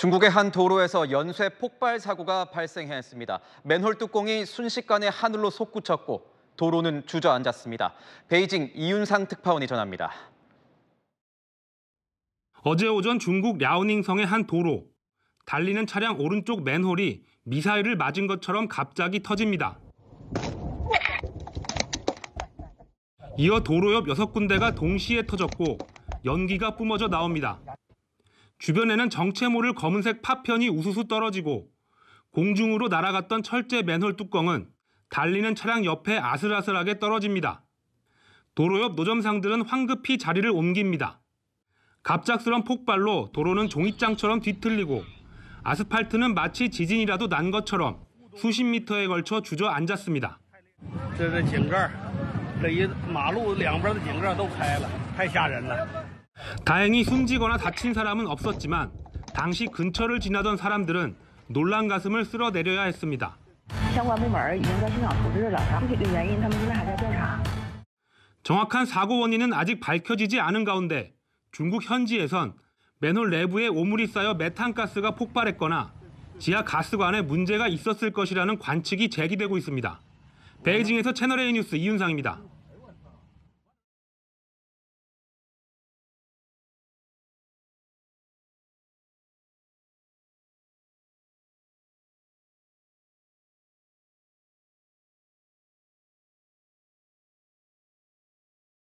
중국의 한 도로에서 연쇄 폭발 사고가 발생했습니다. 맨홀 뚜껑이 순식간에 하늘로 솟구쳤고 도로는 주저앉았습니다. 베이징 이윤상 특파원이 전합니다. 어제 오전 중국 랴오닝성의 한 도로. 달리는 차량 오른쪽 맨홀이 미사일을 맞은 것처럼 갑자기 터집니다. 이어 도로 옆 여섯 군데가 동시에 터졌고 연기가 뿜어져 나옵니다. 주변에는 정체 모를 검은색 파편이 우수수 떨어지고 공중으로 날아갔던 철제 맨홀 뚜껑은 달리는 차량 옆에 아슬아슬하게 떨어집니다. 도로 옆 노점상들은 황급히 자리를 옮깁니다. 갑작스런 폭발로 도로는 종잇장처럼 뒤틀리고 아스팔트는 마치 지진이라도 난 것처럼 수십 미터에 걸쳐 주저앉았습니다. 다행히 숨지거나 다친 사람은 없었지만 당시 근처를 지나던 사람들은 놀란 가슴을 쓸어내려야 했습니다. 정확한 사고 원인은 아직 밝혀지지 않은 가운데 중국 현지에선 맨홀 내부에 오물이 쌓여 메탄가스가 폭발했거나 지하 가스관에 문제가 있었을 것이라는 관측이 제기되고 있습니다. 베이징에서 채널A 뉴스 이윤상입니다.